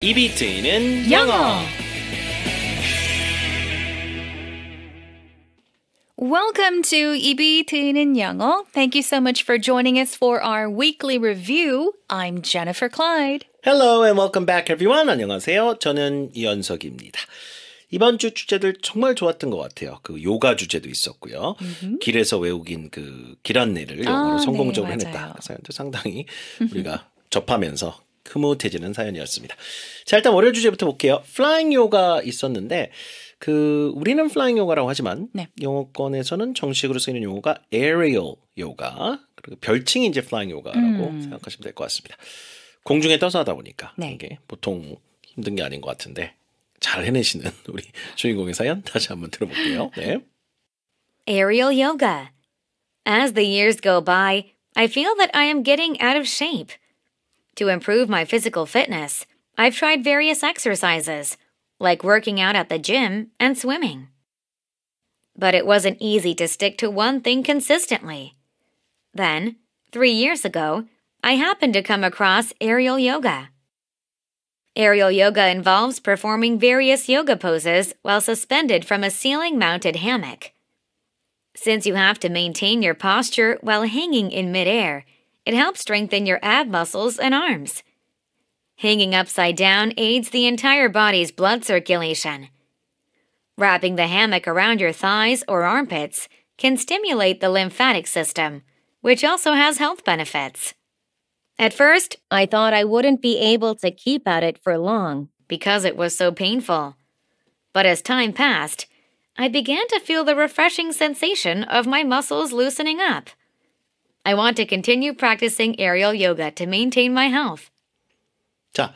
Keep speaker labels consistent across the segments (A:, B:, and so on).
A: 입이 트이는 영어.
B: Welcome to 입이 트이는 영어. Thank you so much for joining us for our weekly review. I'm Jennifer Clyde.
A: Hello and welcome back everyone. 안녕하세요. 저는 이현석입니다. 이번 주 주제들 정말 좋았던 것 같아요. 그 요가 주제도 있었고요. 음흠. 길에서 외우긴 그길 안내를 영어로 아, 성공적으로 네, 해냈다. 그래서 상당히 우리가 접하면서 흐뭇해지는 사연이었습니다. 자, 일단 월요일 주제부터 볼게요. 플라잉 요가 있었는데, 그, 우리는 플라잉 요가라고 하지만, 네. 영어권에서는 정식으로 쓰이는 용어가 aerial 요가, 그리고 별칭이 이제 플라잉 요가라고 음. 생각하시면 될 것 같습니다. 공중에 떠서 하다 보니까, 네. 이게 보통 힘든 게 아닌 것 같은데, 잘 해내시는 우리 주인공의 사연 다시 한번 들어볼게요. 네.
C: Aerial yoga. As the years go by, I feel that I am getting out of shape. To improve my physical fitness, I've tried various exercises, like working out at the gym and swimming. But it wasn't easy to stick to one thing consistently. Then, three years ago, I happened to come across aerial yoga. Aerial yoga involves performing various yoga poses while suspended from a ceiling mounted hammock. Since you have to maintain your posture while hanging in midair, it helps strengthen your ab muscles and arms. Hanging upside down aids the entire body's blood circulation. Wrapping the hammock around your thighs or armpits can stimulate the lymphatic system, which also has health benefits. At first, I thought I wouldn't be able to keep at it for long because it was so painful. But as time passed, I began to feel the refreshing sensation of my muscles loosening up. I want to continue practicing aerial yoga to maintain my health.
A: 자,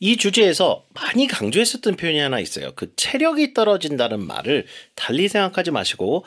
A: 이 주제에서 많이 강조했었던 표현이 하나 있어요. 그 체력이 떨어진다는 말을 달리 생각하지 마시고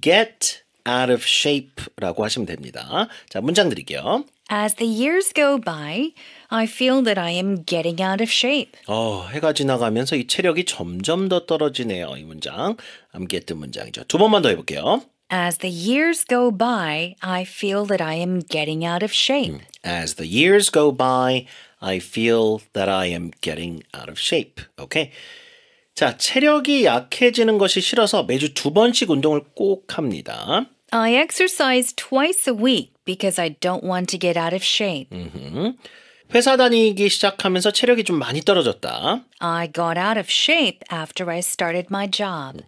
A: get out of shape라고 하시면 됩니다. 자, 문장 드릴게요.
B: As the years go by, I feel that I am getting out of shape.
A: 어, 해가 지나가면서 이 체력이 점점 더 떨어지네요. 이 문장. 암기 했던 문장이죠. 두 번만 더 해볼게요.
B: As the years go by, I feel that I am getting out of shape.
A: Hmm. As the years go by, I feel that I am getting out of shape. Okay. 자, 체력이 약해지는 것이 싫어서 매주 두 번씩 운동을 꼭 합니다.
B: I exercise twice a week because I don't want to get out of shape. 음흠. 회사 다니기 시작하면서 체력이 좀 많이 떨어졌다. I got out of shape after I started my job. 음.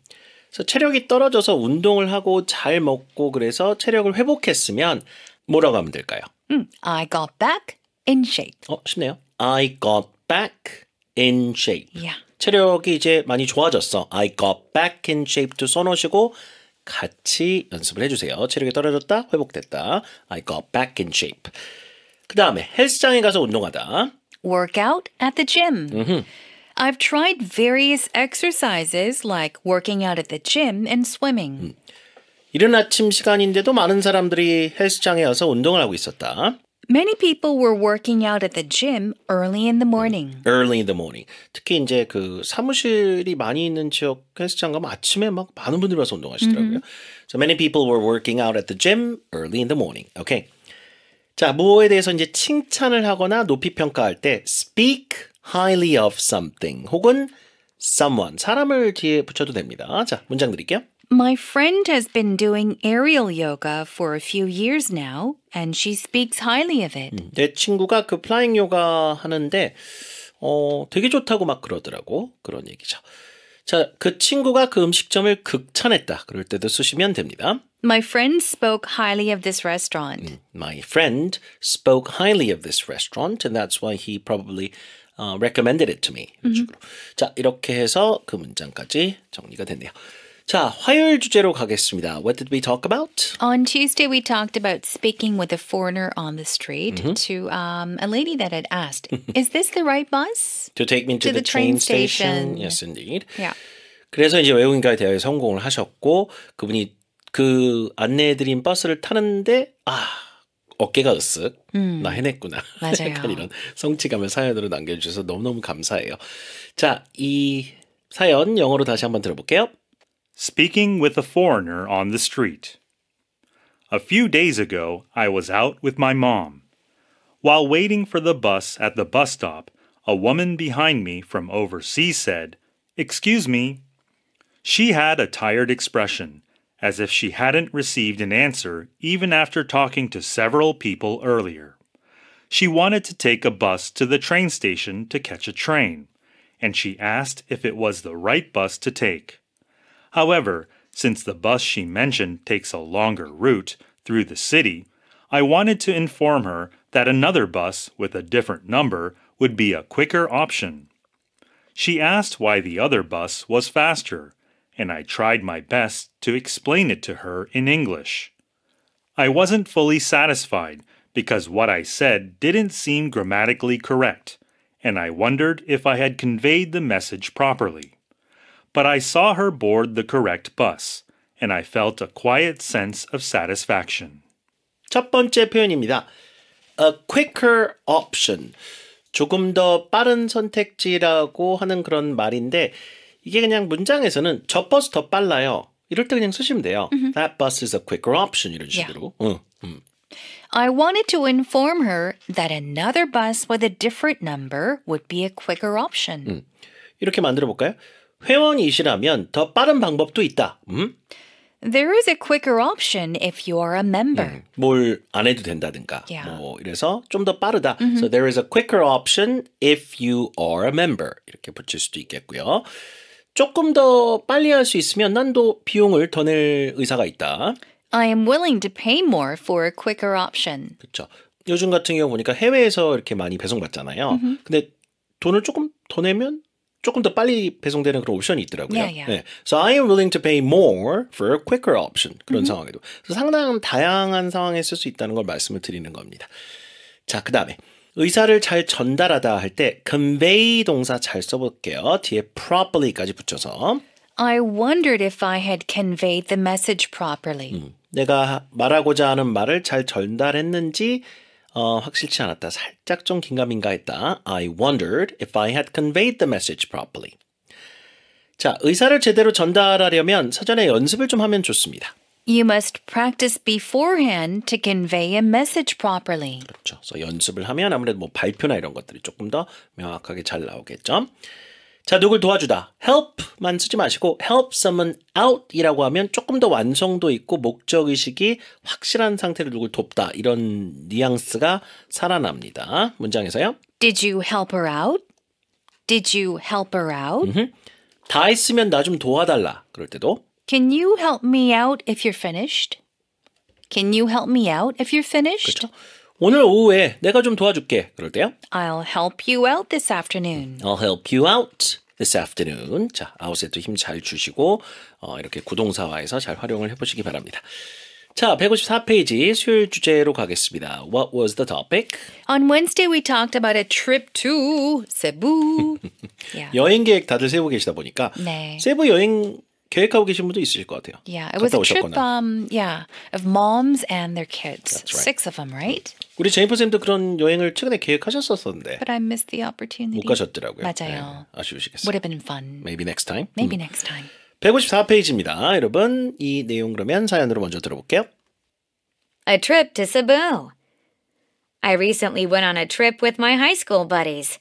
B: 그래서 체력이
A: 떨어져서 운동을 하고 잘 먹고 그래서 체력을 회복했으면 뭐라고 하면 될까요?
B: 음, I got back in shape. 어, 쉽네요.
A: I got back in shape. Yeah. 체력이 이제 많이 좋아졌어. I got back in shape도 써놓으시고 같이 연습을 해주세요. 체력이 떨어졌다, 회복됐다. I got back in shape. 그 다음에 헬스장에 가서 운동하다.
B: Work out at the gym. 음흠. I've tried various exercises like working out at the gym and swimming.
A: 이른 아침 시간인데도 많은 사람들이 헬스장에 와서 운동을 하고 있었다.
B: Many people were working out at the gym early in the morning.
A: Early in the morning. 특히 이제 그 사무실이 많이 있는 지역 헬스장 가면 아침에 막 많은 분들이 와서 운동하시더라고요. So many people were working out at the gym early in the morning. Okay. 자, 대해서 이제 칭찬을 하거나 높이 평가할 때 speak highly of something 혹은 someone 사람을 뒤에 붙여도 됩니다. 자, 문장 드릴게요.
B: My friend has been doing aerial yoga for a few years now and she speaks highly of it.
A: 내 친구가 그 플라잉 요가 하는데 어, 되게 좋다고 막 그러더라고. 그런 얘기죠. 자, 그 친구가 그 음식점을 극찬했다. 그럴 때도 쓰시면 됩니다.
B: My friend spoke highly of this restaurant.
A: My friend spoke highly of this restaurant, and that's why he probably uh, recommended it to me. 이런 식으로. 자, 이렇게 해서 그 문장까지 정리가 됐네요. 자, 화요일 주제로 가겠습니다. What did we talk about?
B: On Tuesday, we talked about speaking with a foreigner on the street mm -hmm. to um, a lady that had asked, "Is this the right bus?"
A: To take me to, to the, the, train, train station. station. Yes, indeed. Yeah. 그래서 이제 외국인과의 대화에 성공을 하셨고 그분이 그 안내해드린 버스를 타는데 아 어깨가 으쓱 음. 나 해냈구나 맞아요. 약간 이런 성취감을 사연으로 남겨주셔서 너무너무 감사해요.
D: 자, 이 사연 영어로 다시 한번 들어볼게요. Speaking with a foreigner on the street. A few days ago, I was out with my mom. While waiting for the bus at the bus stop, a woman behind me from overseas said, Excuse me. She had a tired expression as if she hadn't received an answer even after talking to several people earlier. She wanted to take a bus to the train station to catch a train, and she asked if it was the right bus to take. However, since the bus she mentioned takes a longer route through the city, I wanted to inform her that another bus with a different number would be a quicker option. She asked why the other bus was faster, and I tried my best to explain it to her in English. I wasn't fully satisfied because what I said didn't seem grammatically correct, and I wondered if I had conveyed the message properly. But I saw her board the correct bus, and I felt a quiet sense of satisfaction. 첫 번째 표현입니다.
A: A quicker option. 조금 더 빠른 선택지라고 하는 그런 말인데 이게 그냥 문장에서는 저 버스 더 빨라요. 이럴 때 그냥 쓰시면 돼요. Mm-hmm. That bus is a quicker option 이런 식으로. Yeah. 응, 응.
B: I wanted to inform her that another bus with a different number would be a quicker option.
A: 음. 이렇게 만들어 볼까요? 회원이시라면 더 빠른 방법도 있다. 음?
B: There is a quicker option if you are a member. 음,
A: 뭘안 해도 된다든가. Yeah. 뭐 이래서 좀 더 빠르다. Mm-hmm. So there is a quicker option if you are a member. 이렇게 붙일 수도 있겠고요. 조금 더 빨리 할 수 있으면 난도 비용을 더 낼 의사가 있다.
B: I am willing to pay more for a quicker option. 그렇죠.
A: 요즘 같은 경우 보니까 해외에서 이렇게 많이 배송받잖아요. Mm-hmm. 근데 돈을 조금 더 내면 조금 더 빨리 배송되는 그런 옵션이 있더라고요. Yeah, yeah. 네. So I am willing to pay more for a quicker option. 그런 mm-hmm. 상황에도 상당히 다양한 상황에 쓸 수 있다는 걸 말씀을 드리는 겁니다. 자, 그 다음에 의사를 잘 전달하다 할 때 convey 동사 잘 써볼게요. 뒤에 properly까지 붙여서
B: I wondered if I had conveyed the message properly. 음,
A: 내가 말하고자 하는 말을 잘 전달했는지 어, 확실치 않았다. 살짝 좀 긴가민가했다. I wondered if I had conveyed the message properly. 자, 의사를 제대로 전달하려면 사전에 연습을 좀 하면 좋습니다.
B: You must practice beforehand to convey a message properly. 그렇죠.
A: 그래서 연습을 하면 아무래도 뭐 발표나 이런 것들이 조금 더 명확하게 잘 나오겠죠. 자, 누굴 도와주다. help만 쓰지 마시고 help someone out이라고 하면 조금 더 완성도 있고 목적 의식이 확실한 상태로 누굴 돕다 이런 뉘앙스가 살아납니다. 문장에서요.
B: Did you help her out? Did you help her out?
A: 다있으면나 좀 도와달라. 그럴 때도
B: Can you help me out if you're finished? Can you help me out if you're finished? 그렇죠?
A: 오늘 오후에 내가 좀 도와줄게. 그럴 때요.
B: I'll help you out this afternoon.
A: I'll help you out this afternoon. 자, out에도 힘 잘 주시고 어, 이렇게 구동사화에서 잘 활용을 해보시기 바랍니다. 자, 154페이지 수요일 주제로 가겠습니다. What was the topic?
B: On Wednesday we talked about a trip to Cebu.
A: yeah. 여행 계획 다들 세우고 계시다 보니까 네. 세부 여행 계획하고 계신 분도 있으실 것 같아요.
B: Yeah, it was a trip. Um, yeah, of moms and their kids. right. Six of them, right?
A: 우리 제니퍼 쌤도 그런 여행을 최근에 계획하셨었는데. But
B: I missed the opportunity. 못
A: 가셨더라고요. 맞아요. 네, 아쉬우시겠어요. Would
C: have been fun.
A: Maybe next time. Maybe 음. next time. 154페이지입니다. 여러분, 이 내용 그러면 사연으로 먼저 들어볼게요.
C: A trip to Cebu. I recently went on a trip with my high school buddies.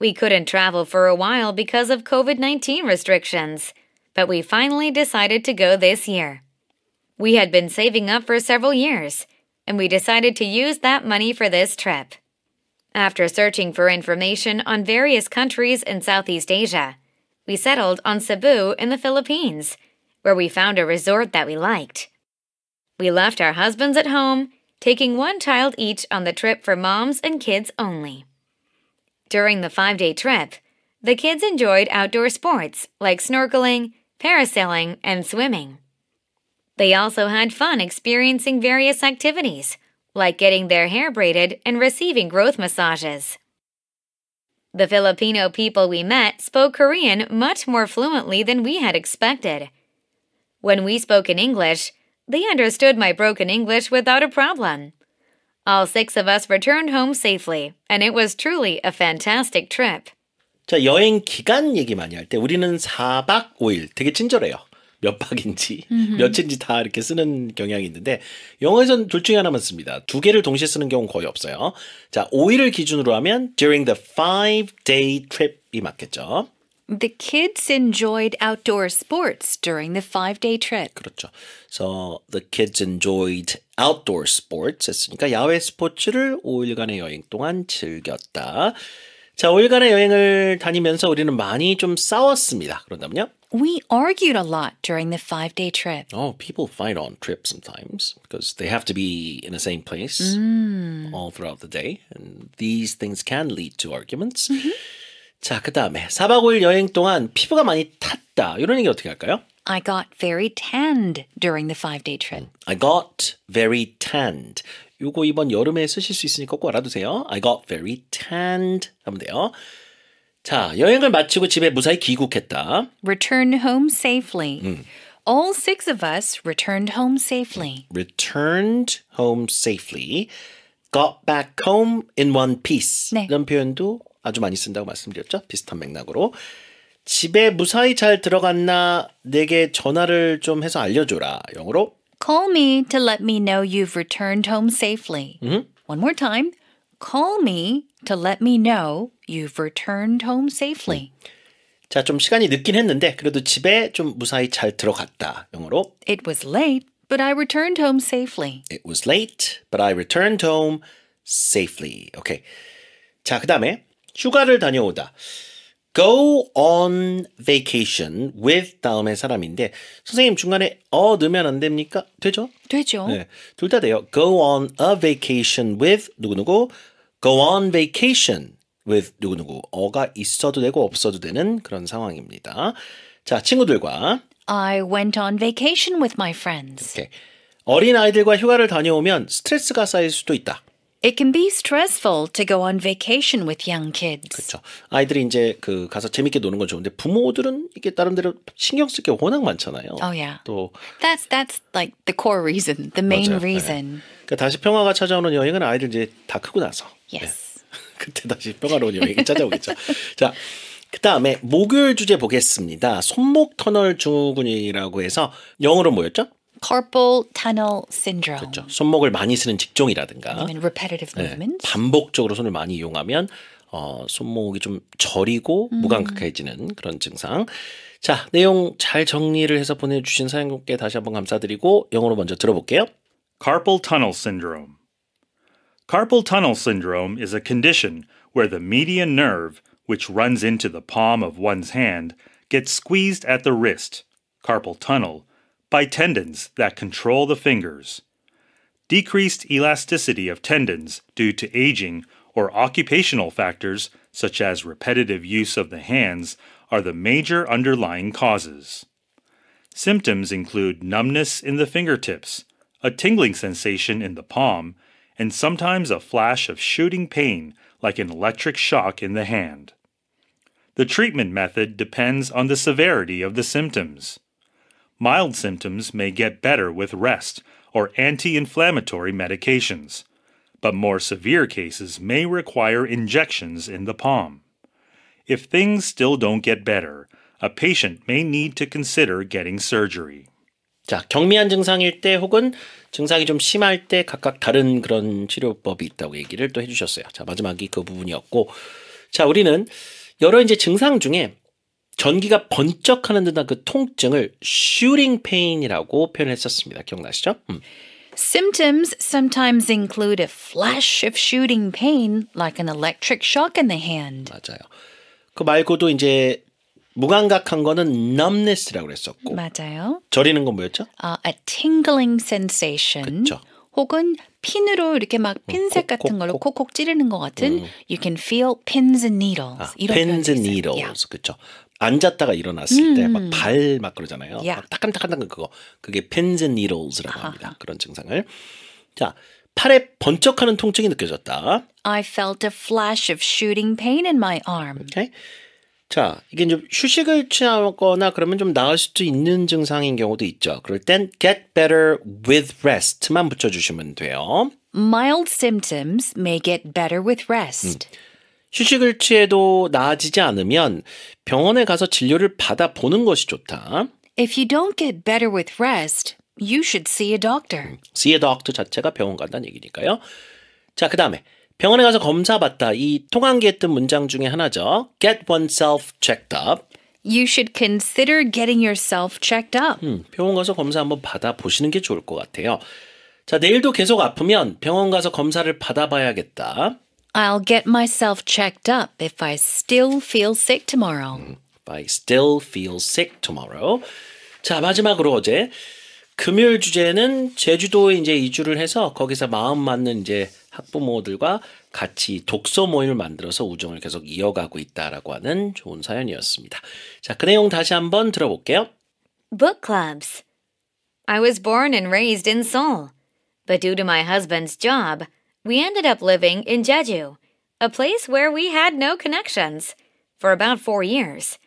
C: We couldn't travel for a while because of COVID 19 restrictions but we finally decided to go this year. We had been saving up for several years, and we decided to use that money for this trip. After searching for information on various countries in Southeast Asia, we settled on Cebu in the Philippines, where we found a resort that we liked. We left our husbands at home, taking one child each on the trip for moms and kids only. During the five day trip, the kids enjoyed outdoor sports like snorkeling, parasailing, and swimming. They also had fun experiencing various activities, like getting their hair braided and receiving growth massages. The Filipino people we met spoke Korean much more fluently than we had expected. When we spoke in English, they understood my broken English without a problem. All six of us returned home safely, and it was truly a fantastic trip.
A: 자, 여행 기간 얘기 많이 할 때 우리는 4박 5일 되게 친절해요. 몇 박인지, 음흠. 며칠인지 다 이렇게 쓰는 경향이 있는데, 영어에선둘 중에 하나만 씁니다. 두 개를 동시에 쓰는 경우는 거의 없어요. 자, 5일을 기준으로 하면, during the five day trip이
B: 맞겠죠. The kids enjoyed outdoor sports during the five-day trip.
A: 그렇죠. So the kids enjoyed outdoor sports 했으니까 야외 스포츠를 5일간의 여행 동안 즐겼다. 자, 5일간의 여행을 다니면서 우리는 많이 좀 싸웠습니다. 그런다면요?
B: We argued a lot during the five day trip.
A: Oh, people fight on trips sometimes because they have to be in the same place mm. all throughout the day. And these things can lead to arguments. Mm-hmm. 자, 그 다음에 4박 5일 여행 동안 피부가 많이 탔다. 이런 얘기 어떻게 할까요?
B: I got very tanned during the five day trip.
A: I got very tanned. 요거 이번 여름에 쓰실 수 있으니까 꼭 알아두세요. I got very tanned 하면 돼요. 자, 여행을 마치고 집에 무사히 귀국했다.
B: Return home safely. 음. All six of us returned home safely.
A: Returned home safely. Got back home in one piece. 네. 이런 표현도 아주 많이 쓴다고 말씀드렸죠. 비슷한 맥락으로. 집에 무사히 잘 들어갔나 내게 전화를 좀 해서 알려줘라. 영어로
B: Call me to let me know you've returned home safely. Mm -hmm. One more time. Call me to let me know you've returned home safely.
A: 자, 좀 시간이 늦긴 했는데 그래도 집에 좀 무사히 잘 들어갔다. 영어로
B: It was late, but I returned home safely.
A: It was late, but I returned home safely. 오케이. Okay. 자, 그다음에 휴가를 다녀오다. go on vacation with 다음에 사람인데 선생님 중간에 어 넣으면 안 됩니까? 되죠? 되죠. 네, 둘 다 돼요. go on a vacation with 누구누구 go on vacation with 누구누구 어가 있어도 되고 없어도 되는 그런 상황입니다. 자, 친구들과
B: I went on vacation with my friends. 이렇게
A: 어린 아이들과 휴가를 다녀오면 스트레스가 쌓일 수도 있다.
B: It can be stressful to go on vacation with young kids.
A: 그렇죠. 아이들이 이제 그 가서 재밌게 노는 건 좋은데 부모들은 이게 다른데로 신경 쓸 게 워낙 많잖아요. Oh yeah. 또
B: That's that's like the core reason, the main 맞아요. reason. 네.
A: 그러니까 다시 평화가 찾아오는 여행은 아이들 이제 다 크고 나서. Yes. 네. 그때 다시 평화로운 여행이 찾아오겠죠. 자. 그 다음에 목요일 주제 보겠습니다. 손목 터널 증후군이라고 해서 영어로 뭐였죠?
B: carpal tunnel syndrome. 그렇죠.
A: 손목을 많이 쓰는 직종이라든가 아니면
B: repetitive movements. 네,
A: 반복적으로 손을 많이 이용하면 어, 손목이 좀 저리고 음. 무감각해지는 그런 증상. 자, 내용 잘 정리를 해서 보내주신 사연분께 다시
D: 한번 감사드리고 영어로 먼저 들어볼게요. Carpal tunnel syndrome. Carpal tunnel syndrome is a condition where the median nerve, which runs into the palm of one's hand, gets squeezed at the wrist. Carpal tunnel by tendons that control the fingers. Decreased elasticity of tendons due to aging or occupational factors, such as repetitive use of the hands, are the major underlying causes. Symptoms include numbness in the fingertips, a tingling sensation in the palm, and sometimes a flash of shooting pain like an electric shock in the hand. The treatment method depends on the severity of the symptoms. Mild symptoms may get better with rest or anti inflammatory medications, but more severe cases may require injections in the palm. If things still don't get better, a patient may need to consider getting surgery. 자, 경미한 증상일 때 혹은 증상이 좀 심할 때 각각 다른 그런 치료법이
A: 있다고 얘기를 또 해주셨어요. 자, 마지막이 그 부분이었고, 자, 우리는 여러 이제 증상 중에 전기가 번쩍하는 듯한 그 통증을 shooting pain이라고 표현했었습니다. 기억나시죠? 음.
B: Symptoms sometimes include a flash of shooting pain like an electric shock in the hand. 맞아요.
A: 그 말고도 이제 무감각한 거는 numbness라고 그랬었고.
B: 맞아요.
A: 저리는 건 뭐였죠?
B: Uh, a tingling sensation. 그쵸. 혹은 핀으로 이렇게 막 핀셋 콕콕콕. 같은 걸로 콕콕 찌르는 것 같은 음. you can feel pins and needles 아, 이런 pins and
A: needles yeah. 그렇죠 앉았다가 일어났을 때 막 발막 막 그러잖아요. Yeah. 막 따끈따끈따끈 그거. 그게 pins and needles라고 아하. 합니다. 그런 증상을. 자, 팔에 번쩍하는 통증이 느껴졌다.
B: I felt a flash of shooting pain in my arm. Okay.
A: 자, 이게 이제 휴식을 취하거나 그러면 좀 나을 수도 있는 증상인 경우도 있죠. 그럴 땐 get better with rest만 붙여주시면 돼요.
B: Mild symptoms may get better with rest.
A: 음. 휴식을 취해도 나아지지 않으면 병원에 가서 진료를 받아 보는 것이 좋다.
B: If you don't get better with rest, you should see a doctor.
A: see a doctor 자체가 병원 간다는 얘기니까요. 자, 그다음에 병원에 가서 검사 받다. 이 통한기에 뜬 문장 중에 하나죠. get oneself checked up.
B: You should consider getting yourself checked up.
A: 음, 병원 가서 검사 한번 받아 보시는 게 좋을 것 같아요. 자, 내일도 계속 아프면 병원 가서 검사를 받아 봐야겠다.
B: I'll get myself checked up if I still feel sick tomorrow.
A: If I still feel sick tomorrow. 자, 마지막으로 어제 금요일 주제는 제주도에 이제 이주를 해서 거기서 마음 맞는 이제 학부모들과 같이 독서 모임을 만들어서 우정을 계속 이어가고 있다라고 하는 좋은 사연이었습니다. 자, 그 내용 다시 한번 들어볼게요.
C: Book clubs. I was born and raised in Seoul, but due to my husband's job, We ended up living in Jeju, a place where we had no connections, for about four years.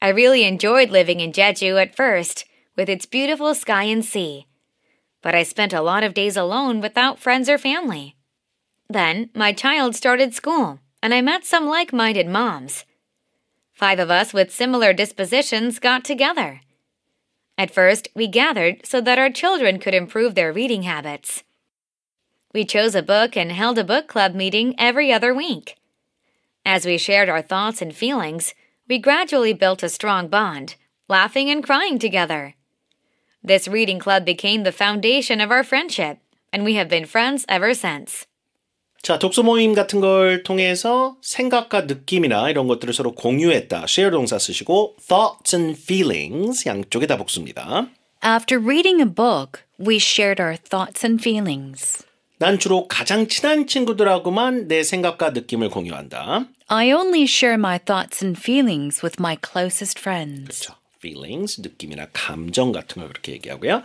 C: I really enjoyed living in Jeju at first, with its beautiful sky and sea. But I spent a lot of days alone without friends or family. Then my child started school, and I met some like minded moms. Five of us with similar dispositions got together. At first, we gathered so that our children could improve their reading habits. We chose a book and held a book club meeting every other week. As we shared our thoughts and feelings, we gradually built a strong bond, laughing and crying together. This reading club became the foundation of our friendship, and we have been friends ever since.
A: 자, 독서 모임 같은 걸 통해서 생각과 느낌이나 이런 것들을 서로 공유했다. share 동사 쓰시고 thoughts and feelings 양쪽에다 복수입니다.
B: After reading a book, we shared our thoughts and feelings.
A: 난 주로 가장 친한 친구들하고만 내 생각과 느낌을 공유한다.
B: I only share my thoughts and feelings with my closest friends. 그렇죠.
A: feelings, 느낌이나 감정 같은 걸 그렇게 얘기하고요.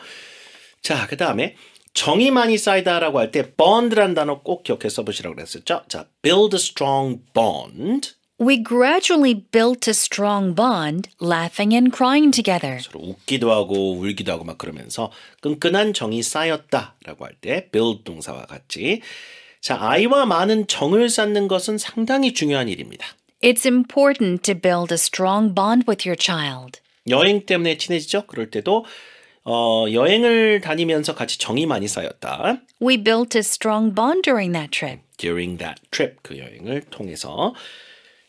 A: 자, 그 다음에 정이 많이 쌓이다라고 할 때 bond라는 단어 꼭 기억해 써보시라고 그랬었죠. 자, build a strong bond.
B: We gradually built a strong bond, laughing and crying together. 서로
A: 웃기도 하고 울기도 하고 막 그러면서 끈끈한 정이 쌓였다라고 할 때 build 동사와 같이 자, 아이와 많은 정을 쌓는 것은 상당히 중요한 일입니다.
B: It's important to build a strong bond with your child.
A: 여행 때문에 친해지죠? 그럴 때도 어, 여행을 다니면서 같이 정이 많이 쌓였다.
B: We built a strong bond during that trip.
A: During that trip 그 여행을 통해서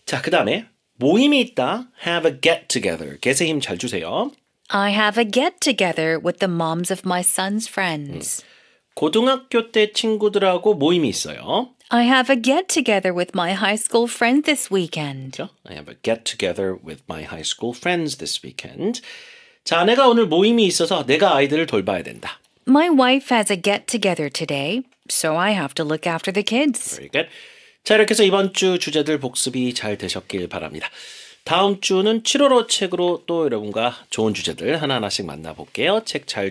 A: 자, 그 다음에 모임이 있다. have a get together. 개세 힘 잘 주세요.
B: I have a get together with the moms of my son's friends.
A: 고등학교 때 친구들하고 모임이 있어요.
B: I have a get together with my high school friend this weekend.
A: I have a get together with my high school friends this weekend. 자, 내가 오늘 모임이 있어서 내가 아이들을 돌봐야 된다.
B: My wife has a get together today, so I have to look after the kids.
A: Very good. 자, 이렇게 해서 이번 주 주제들 복습이 잘 되셨길 바랍니다.
C: 다음 주는 7월호 책으로 또 여러분과 좋은 주제들 하나하나씩 만나볼게요. 책잘